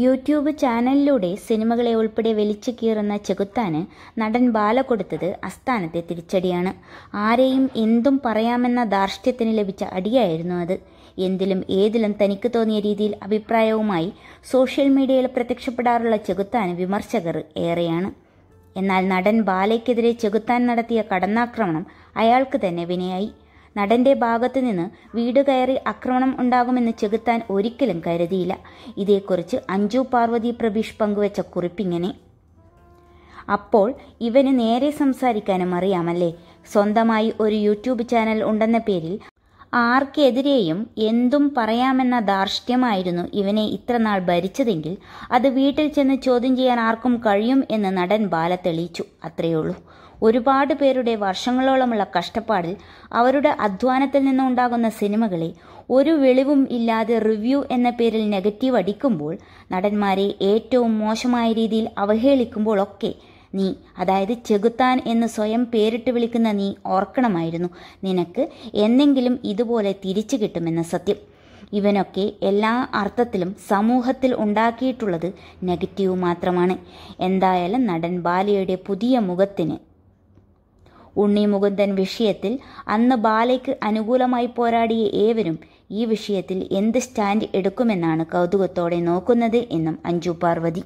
YouTube ചാനലിലൂടെ സിനിമകളെ ഉൾപ്പെടെ വലിച്ചു കീറുന്ന ചെകുത്താന് നടൻ ബാല കൊടുത്തത് അസ്ഥാനത്തെ തിരിച്ചടിയാണ് ആരെയും എന്തും പറയാമെന്ന ധാർഷ്ട്യത്തിന് ലഭിച്ച അടിയായിരുന്നു അത് എന്തിലും ഏതിലും തനിക്ക് തോന്നിയ രീതിയിൽ അഭിപ്രായവുമായി സോഷ്യൽ മീഡിയയിൽ പ്രത്യക്ഷപ്പെടാറുള്ള ചെകുത്താന് വിമർശകർ ഏറെയാണ് എന്നാൽ നടൻ ബാലയ്ക്കെതിരെ ചെകുത്താൻ നടത്തിയ കടന്നാക്രമണം അയാൾക്ക് തന്നെ വിനയായി നടന്റെ ഭാഗത്തുനിന്ന് വീട് കയറി ആക്രമണം ഉണ്ടാകുമെന്ന് ചെകുത്താൻ ഒരിക്കലും കരുതിയില്ല ഇതേക്കുറിച്ച് അഞ്ജു പാർവതി പ്രഭീഷ് പങ്കുവച്ച കുറിപ്പിങ്ങനെ അപ്പോൾ ഇവന് നേരെ സംസാരിക്കാനും അറിയാമല്ലേ സ്വന്തമായി ഒരു യൂട്യൂബ് ചാനൽ ഉണ്ടെന്ന പേരിൽ ആർക്കെതിരെയും എന്തും പറയാമെന്ന ധാർഷ്ട്യമായിരുന്നു ഇവനെ ഇത്രനാൾ ഭരിച്ചതെങ്കിൽ അത് വീട്ടിൽ ചെന്ന് ചോദ്യം ചെയ്യാൻ ആർക്കും കഴിയും എന്ന് നടൻ ബാല തെളിയിച്ചു അത്രയുള്ളൂ ഒരുപാട് പേരുടെ വർഷങ്ങളോളമുള്ള കഷ്ടപ്പാടിൽ അവരുടെ അധ്വാനത്തിൽ നിന്നുണ്ടാകുന്ന സിനിമകളെ ഒരു വെളിവും ഇല്ലാതെ റിവ്യൂ എന്ന പേരിൽ നെഗറ്റീവ് അടിക്കുമ്പോൾ നടന്മാരെ ഏറ്റവും മോശമായ രീതിയിൽ അവഹേളിക്കുമ്പോഴൊക്കെ നീ അതായത് ചെകുത്താൻ എന്ന് സ്വയം പേരിട്ട് വിളിക്കുന്ന നീ ഓർക്കണമായിരുന്നു നിനക്ക് എന്നെങ്കിലും ഇതുപോലെ തിരിച്ചു കിട്ടുമെന്ന സത്യം ഇവനൊക്കെ എല്ലാ അർത്ഥത്തിലും സമൂഹത്തിൽ ഉണ്ടാക്കിയിട്ടുള്ളത് നെഗറ്റീവ് മാത്രമാണ് എന്തായാലും നടൻ ബാലയുടെ പുതിയ മുഖത്തിന് ഉണ്ണി മുകുന്ദൻ വിഷയത്തിൽ അന്ന് ബാലയ്ക്ക് അനുകൂലമായി പോരാടിയ ഏവരും ഈ വിഷയത്തിൽ എന്ത് സ്റ്റാൻഡ് എടുക്കുമെന്നാണ് കൗതുകത്തോടെ നോക്കുന്നത് എന്നും അഞ്ജു പാർവതി